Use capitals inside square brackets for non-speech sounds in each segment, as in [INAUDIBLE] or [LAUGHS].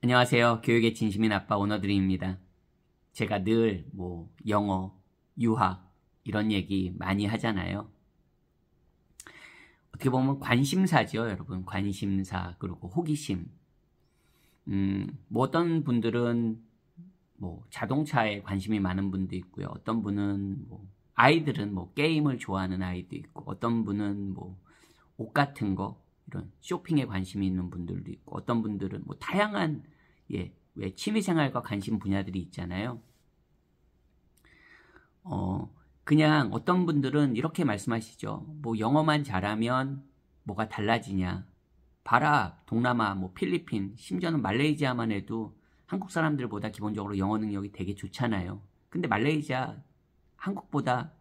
안녕하세요. 교육의 진심인 아빠 오너드림입니다. 제가 늘 뭐 영어, 유학 이런 얘기 많이 하잖아요. 어떻게 보면 관심사죠, 여러분. 관심사 그리고 호기심. 음, 뭐 어떤 분들은 뭐 자동차에 관심이 많은 분도 있고요. 어떤 분은 뭐 아이들은 뭐 게임을 좋아하는 아이도 있고 어떤 분은 뭐 옷 같은 거 이런 쇼핑에 관심이 있는 분들도 있고 어떤 분들은 뭐 다양한 예, 왜 취미생활과 관심 분야들이 있잖아요. 어, 그냥 어떤 분들은 이렇게 말씀하시죠. 뭐 영어만 잘하면 뭐가 달라지냐. 바라, 동남아, 뭐 필리핀, 심지어는 말레이시아만 해도 한국 사람들보다 기본적으로 영어 능력이 되게 좋잖아요. 근데 말레이시아 한국보다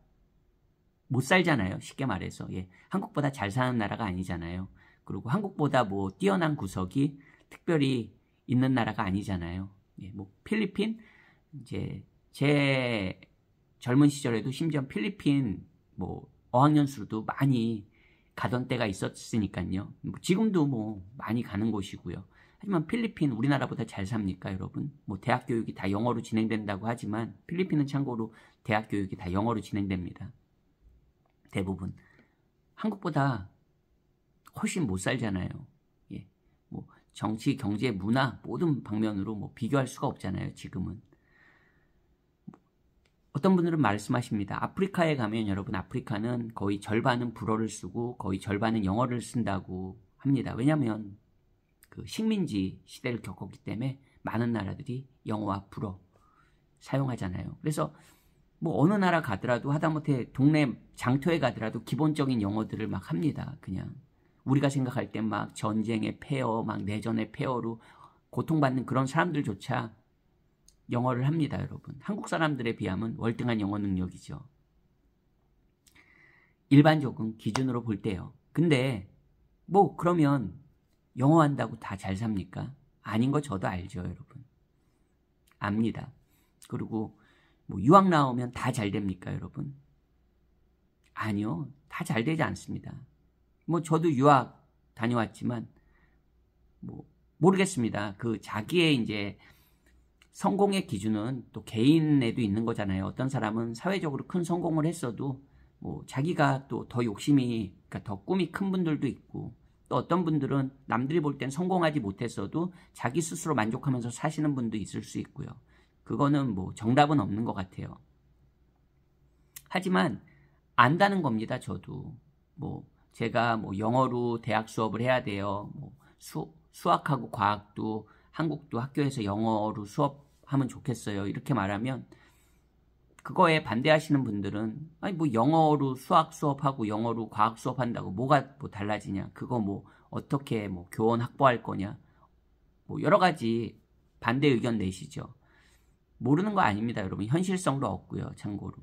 못 살잖아요. 쉽게 말해서. 예. 한국보다 잘 사는 나라가 아니잖아요. 그리고 한국보다 뭐 뛰어난 구석이 특별히 있는 나라가 아니잖아요. 예, 뭐 필리핀 이제 제 젊은 시절에도 심지어 필리핀 뭐 어학연수로도 많이 가던 때가 있었으니까요. 뭐 지금도 뭐 많이 가는 곳이고요. 하지만 필리핀 우리나라보다 잘 삽니까 여러분? 뭐 대학 교육이 다 영어로 진행된다고 하지만 필리핀은 참고로 대학 교육이 다 영어로 진행됩니다. 대부분 한국보다 훨씬 못 살잖아요. 예. 뭐 정치, 경제, 문화 모든 방면으로 뭐 비교할 수가 없잖아요. 지금은. 어떤 분들은 말씀하십니다. 아프리카에 가면 여러분 아프리카는 거의 절반은 불어를 쓰고 거의 절반은 영어를 쓴다고 합니다. 왜냐하면 그 식민지 시대를 겪었기 때문에 많은 나라들이 영어와 불어 사용하잖아요. 그래서 뭐 어느 나라 가더라도 하다못해 동네 장터에 가더라도 기본적인 영어들을 막 합니다. 그냥 우리가 생각할 때 막 전쟁의 폐허, 막 내전의 폐허로 고통받는 그런 사람들조차 영어를 합니다, 여러분. 한국 사람들에 비하면 월등한 영어 능력이죠. 일반적인 기준으로 볼 때요. 근데 뭐 그러면 영어 한다고 다 잘 삽니까? 아닌 거 저도 알죠, 여러분. 압니다. 그리고 뭐 유학 나오면 다 잘 됩니까, 여러분? 아니요. 다 잘 되지 않습니다. 뭐 저도 유학 다녀왔지만 뭐 모르겠습니다. 그 자기의 이제 성공의 기준은 또 개인에도 있는 거잖아요. 어떤 사람은 사회적으로 큰 성공을 했어도 뭐 자기가 또 더 욕심이 그러니까 더 꿈이 큰 분들도 있고 또 어떤 분들은 남들이 볼 땐 성공하지 못했어도 자기 스스로 만족하면서 사시는 분도 있을 수 있고요. 그거는 뭐 정답은 없는 것 같아요. 하지만 안다는 겁니다. 저도 뭐 제가 뭐 영어로 대학 수업을 해야 돼요. 뭐 수, 수학하고 과학도 한국도 학교에서 영어로 수업하면 좋겠어요. 이렇게 말하면 그거에 반대하시는 분들은 아니 뭐 영어로 수학 수업하고 영어로 과학 수업한다고 뭐가 뭐 달라지냐? 그거 뭐 어떻게 뭐 교원 확보할 거냐? 뭐 여러 가지 반대 의견 내시죠. 모르는 거 아닙니다, 여러분. 현실성도 없고요, 참고로.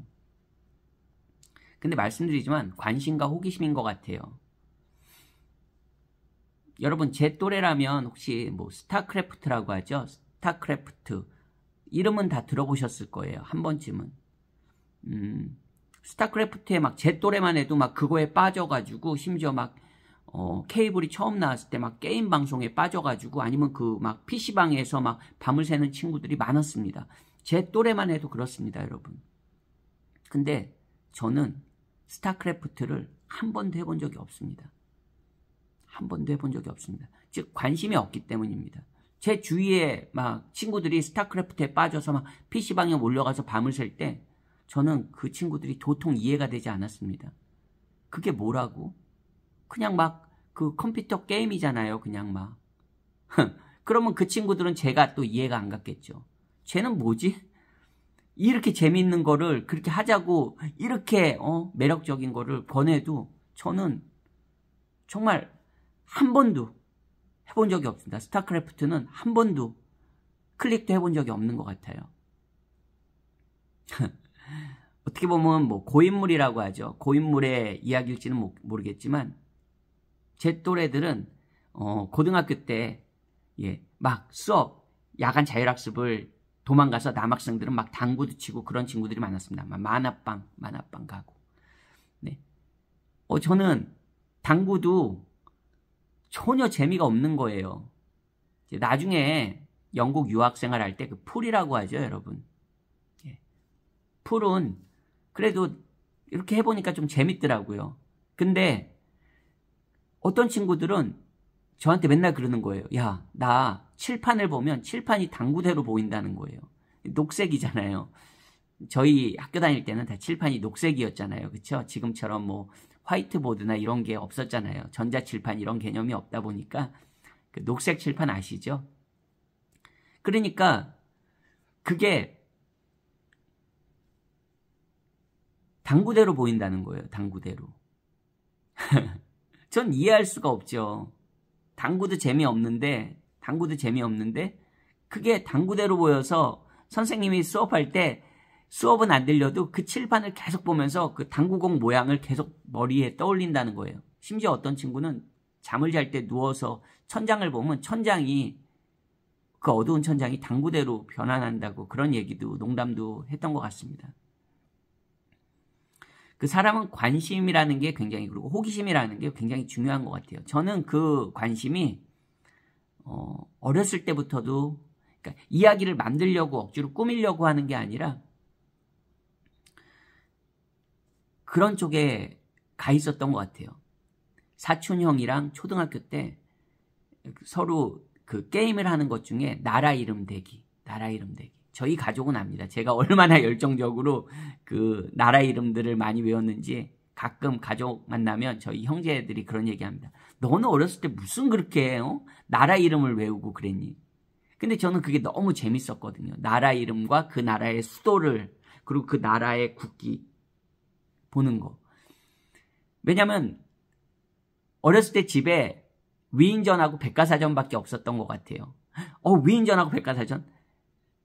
근데 말씀드리지만 관심과 호기심인 것 같아요. 여러분 제 또래라면 혹시 뭐 스타크래프트라고 하죠? 스타크래프트 이름은 다 들어보셨을 거예요. 한 번쯤은. 음, 스타크래프트에 막 제 또래만 해도 막 그거에 빠져가지고 심지어 막 어, 케이블이 처음 나왔을 때 막 게임 방송에 빠져가지고 아니면 그 막 PC방에서 막 밤을 새는 친구들이 많았습니다. 제 또래만 해도 그렇습니다, 여러분. 근데 저는 스타크래프트를 한 번도 해본 적이 없습니다. 한 번도 해본 적이 없습니다. 즉 관심이 없기 때문입니다. 제 주위에 막 친구들이 스타크래프트에 빠져서 막 PC방에 몰려가서 밤을 샐때 저는 그 친구들이 도통 이해가 되지 않았습니다. 그게 뭐라고? 그냥 막 그 컴퓨터 게임이잖아요. 그냥 막. [LAUGHS] 그러면 그 친구들은 제가 또 이해가 안 갔겠죠. 쟤는 뭐지? 이렇게 재밌는 거를 그렇게 하자고 이렇게 어, 매력적인 거를 권해도 저는 정말 한 번도 해본 적이 없습니다. 스타크래프트는 한 번도 클릭도 해본 적이 없는 것 같아요. [LAUGHS] 어떻게 보면 뭐 고인물이라고 하죠. 고인물의 이야기일지는 모르겠지만 제 또래들은 어, 고등학교 때막 예, 수업 야간 자율학습을 도망가서 남학생들은 막 당구도 치고 그런 친구들이 많았습니다. 만화방, 만화방 가고. 네. 어, 저는 당구도 전혀 재미가 없는 거예요. 나중에 영국 유학생활 할 때 그 풀이라고 하죠, 여러분. 예. 풀은 그래도 이렇게 해보니까 좀 재밌더라고요. 근데 어떤 친구들은 저한테 맨날 그러는 거예요. 야, 나 칠판을 보면 칠판이 당구대로 보인다는 거예요. 녹색이잖아요. 저희 학교 다닐 때는 다 칠판이 녹색이었잖아요. 그쵸? 지금처럼 뭐 화이트보드나 이런 게 없었잖아요. 전자칠판 이런 개념이 없다 보니까 그 녹색 칠판 아시죠? 그러니까 그게 당구대로 보인다는 거예요. 당구대로. [LAUGHS] 전 이해할 수가 없죠. 당구도 재미없는데 당구도 재미없는데 그게 당구대로 보여서 선생님이 수업할 때 수업은 안 들려도 그 칠판을 계속 보면서 그 당구공 모양을 계속 머리에 떠올린다는 거예요. 심지어 어떤 친구는 잠을 잘 때 누워서 천장을 보면 천장이 그 어두운 천장이 당구대로 변환한다고 그런 얘기도 농담도 했던 것 같습니다. 그 사람은 관심이라는 게 굉장히 그리고 호기심이라는 게 굉장히 중요한 것 같아요. 저는 그 관심이 어, 어렸을 때부터도 그러니까 이야기를 만들려고 억지로 꾸밀려고 하는 게 아니라 그런 쪽에 가 있었던 것 같아요. 사촌 형이랑 초등학교 때 서로 그 게임을 하는 것 중에 나라 이름 대기, 나라 이름 대기. 저희 가족은 압니다. 제가 얼마나 [LAUGHS] 열정적으로 그 나라 이름들을 많이 외웠는지 가끔 가족 만나면 저희 형제들이 그런 얘기합니다. 너는 어렸을 때 무슨 그렇게 어? 나라 이름을 외우고 그랬니? 근데 저는 그게 너무 재밌었거든요. 나라 이름과 그 나라의 수도를 그리고 그 나라의 국기 보는 거. 왜냐면 하 어렸을 때 집에 위인전하고 백과사전밖에 없었던 것 같아요. 어 위인전하고 백과사전?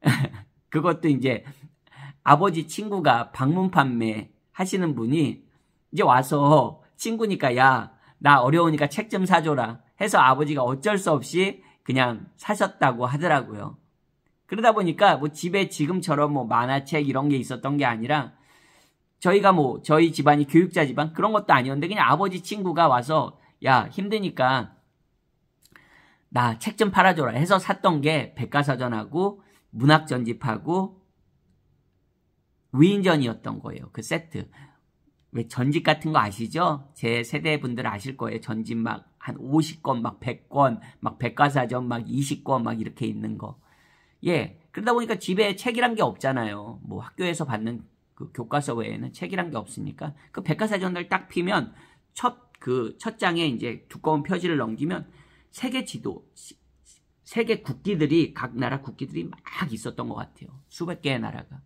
[LAUGHS] 그것도 이제 아버지 친구가 방문 판매 하시는 분이 이제 와서 친구니까 야, 나 어려우니까 책 좀 사줘라 해서 아버지가 어쩔 수 없이 그냥 사셨다고 하더라고요. 그러다 보니까 뭐 집에 지금처럼 뭐 만화책 이런 게 있었던 게 아니라 저희가 뭐 저희 집안이 교육자 집안 그런 것도 아니었는데 그냥 아버지 친구가 와서 야 힘드니까 나 책 좀 팔아줘라 해서 샀던 게 백과사전하고 문학전집하고 위인전이었던 거예요. 그 세트. 왜 전집 같은 거 아시죠? 제 세대 분들 아실 거예요. 전집 막 한 50권, 막 100권, 막 백과사전 막 20권 막 이렇게 있는 거. 예. 그러다 보니까 집에 책이란 게 없잖아요. 뭐 학교에서 받는 그 교과서 외에는 책이란 게 없으니까 그 백과사전을 딱 피면 첫 그첫 그 장에 이제 두꺼운 표지를 넘기면 세계 지도, 세계 국기들이 각 나라 국기들이 막 있었던 것 같아요. 수백 개의 나라가.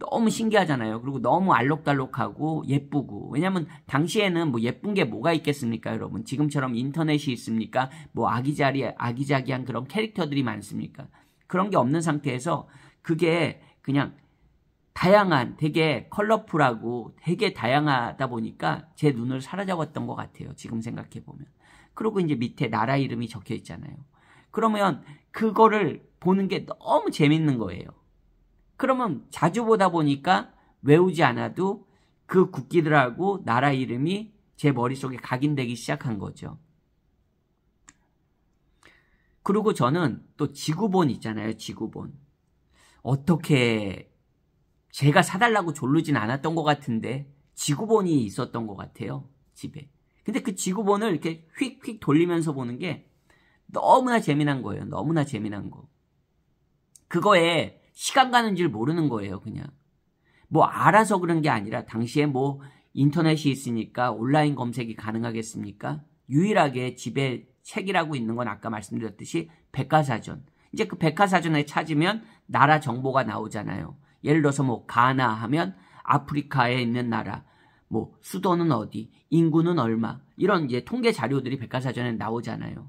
너무 신기하잖아요. 그리고 너무 알록달록하고 예쁘고. 왜냐면 당시에는 뭐 예쁜 게 뭐가 있겠습니까, 여러분? 지금처럼 인터넷이 있습니까? 뭐 아기자리, 아기자기한 그런 캐릭터들이 많습니까? 그런 게 없는 상태에서 그게 그냥 다양한, 되게 컬러풀하고 되게 다양하다 보니까 제 눈을 사로잡았던 것 같아요. 지금 생각해보면. 그리고 이제 밑에 나라 이름이 적혀 있잖아요. 그러면 그거를 보는 게 너무 재밌는 거예요. 그러면 자주 보다 보니까 외우지 않아도 그 국기들하고 나라 이름이 제 머릿속에 각인되기 시작한 거죠. 그리고 저는 또 지구본 있잖아요, 지구본. 어떻게 제가 사달라고 졸르진 않았던 것 같은데 지구본이 있었던 것 같아요, 집에. 근데 그 지구본을 이렇게 휙휙 돌리면서 보는 게 너무나 재미난 거예요. 너무나 재미난 거. 그거에 시간 가는 줄 모르는 거예요, 그냥. 뭐 알아서 그런 게 아니라 당시에 뭐 인터넷이 있으니까 온라인 검색이 가능하겠습니까? 유일하게 집에 책이라고 있는 건 아까 말씀드렸듯이 백과사전. 이제 그 백과사전에 찾으면 나라 정보가 나오잖아요. 예를 들어서 뭐 가나 하면 아프리카에 있는 나라, 뭐 수도는 어디, 인구는 얼마 이런 이제 통계 자료들이 백과사전에 나오잖아요.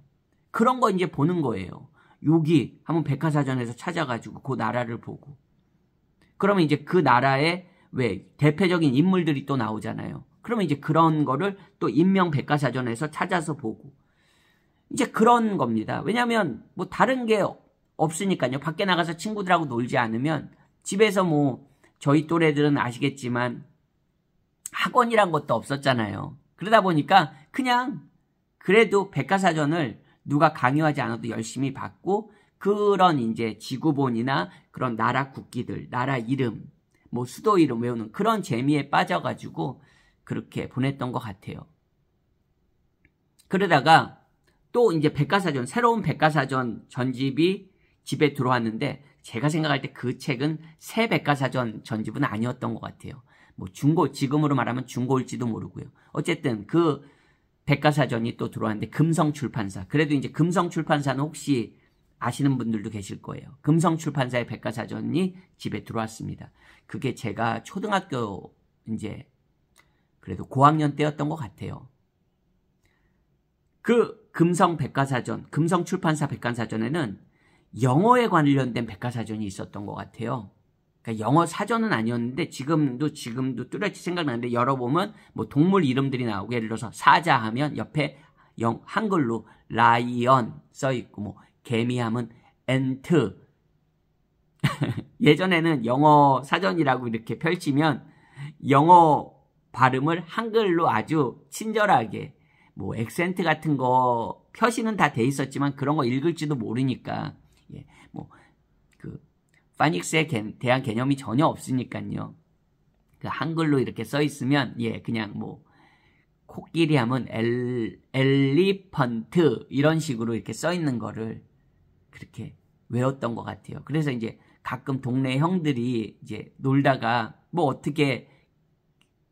그런 거 이제 보는 거예요. 여기 한번 백화사전에서 찾아가지고 그 나라를 보고 그러면 이제 그 나라의 왜 대표적인 인물들이 또 나오잖아요. 그러면 이제 그런 거를 또 인명 백과사전에서 찾아서 보고 이제 그런 겁니다. 왜냐하면 뭐 다른 게 없으니까요. 밖에 나가서 친구들하고 놀지 않으면 집에서 뭐 저희 또래들은 아시겠지만 학원이란 것도 없었잖아요. 그러다 보니까 그냥 그래도 백과사전을 누가 강요하지 않아도 열심히 받고 그런 이제 지구본이나 그런 나라 국기들, 나라 이름, 뭐 수도 이름 외우는 그런 재미에 빠져가지고 그렇게 보냈던 것 같아요. 그러다가 또 이제 백과사전, 새로운 백과사전 전집이 집에 들어왔는데 제가 생각할 때 그 책은 새 백과사전 전집은 아니었던 것 같아요. 뭐 중고, 지금으로 말하면 중고일지도 모르고요. 어쨌든 그 백과사전이 또 들어왔는데 금성출판사. 그래도 이제 금성출판사는 혹시 아시는 분들도 계실 거예요. 금성출판사의 백과사전이 집에 들어왔습니다. 그게 제가 초등학교 이제 그래도 고학년 때였던 것 같아요. 그 금성 백과사전, 금성출판사 백과사전에는 영어에 관련된 백과사전이 있었던 것 같아요. 그러니까 영어 사전은 아니었는데 지금도 지금도 뚜렷이 생각나는데 열어보면 뭐 동물 이름들이 나오고 예를 들어서 사자 하면 옆에 영 한글로 라이언 써 있고 뭐 개미 하면 엔트 [LAUGHS] 예전에는 영어 사전이라고 이렇게 펼치면 영어 발음을 한글로 아주 친절하게 뭐 액센트 같은 거 표시는 다 돼 있었지만 그런 거 읽을지도 모르니까 예. 파닉스에 대한 개념이 전혀 없으니까요. 그 한글로 이렇게 써 있으면 예 그냥 뭐 코끼리 하면 엘, 엘리펀트 이런 식으로 이렇게 써 있는 거를 그렇게 외웠던 것 같아요. 그래서 이제 가끔 동네 형들이 이제 놀다가 뭐 어떻게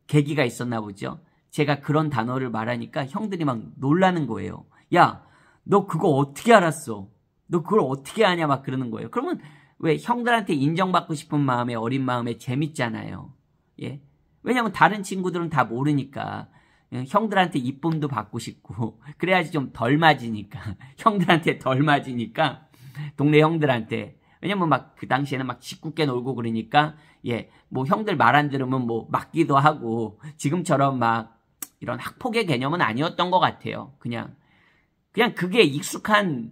계기가 있었나 보죠. 제가 그런 단어를 말하니까 형들이 막 놀라는 거예요. 야, 너 그거 어떻게 알았어? 너 그걸 어떻게 아냐? 막 그러는 거예요. 그러면 왜 형들한테 인정받고 싶은 마음에 어린 마음에 재밌잖아요. 예. 왜냐면 다른 친구들은 다 모르니까 예, 형들한테 이쁨도 받고 싶고 [LAUGHS] 그래야지 좀 덜 맞으니까 [LAUGHS] 형들한테 덜 맞으니까 동네 형들한테 왜냐면 막 그 당시에는 막 짓궂게 놀고 그러니까 예 뭐 형들 말 안 들으면 뭐 맞기도 하고 지금처럼 막 이런 학폭의 개념은 아니었던 것 같아요 그냥 그냥 그게 익숙한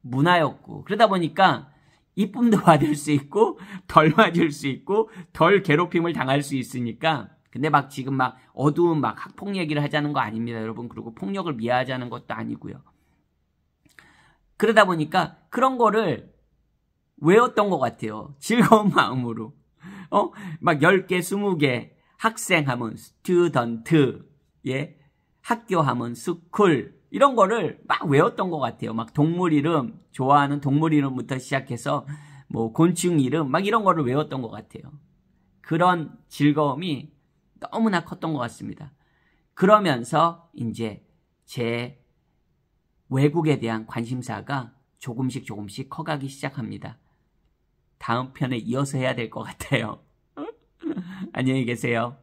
문화였고 그러다 보니까 이쁨도 [LAUGHS] 받을 수 있고 덜 맞을 수 있고 덜 괴롭힘을 당할 수 있으니까 근데 막 지금 막 어두운 막 학폭 얘기를 하자는 거 아닙니다 여러분 그리고 폭력을 미화하자는 것도 아니고요 그러다 보니까 그런 거를 외웠던 것 같아요 즐거운 [LAUGHS] 마음으로 어? 막 10개 20개 학생 하면 스튜던트 예 학교 하면 스쿨 이런 거를 막 외웠던 것 같아요. 막 동물 이름, 좋아하는 동물 이름부터 시작해서 뭐 곤충 이름, 막 이런 거를 외웠던 것 같아요. 그런 즐거움이 너무나 컸던 것 같습니다. 그러면서 이제 제 외국에 대한 관심사가 조금씩 조금씩 커가기 시작합니다. 다음 편에 이어서 해야 될 것 같아요. [LAUGHS] 안녕히 계세요.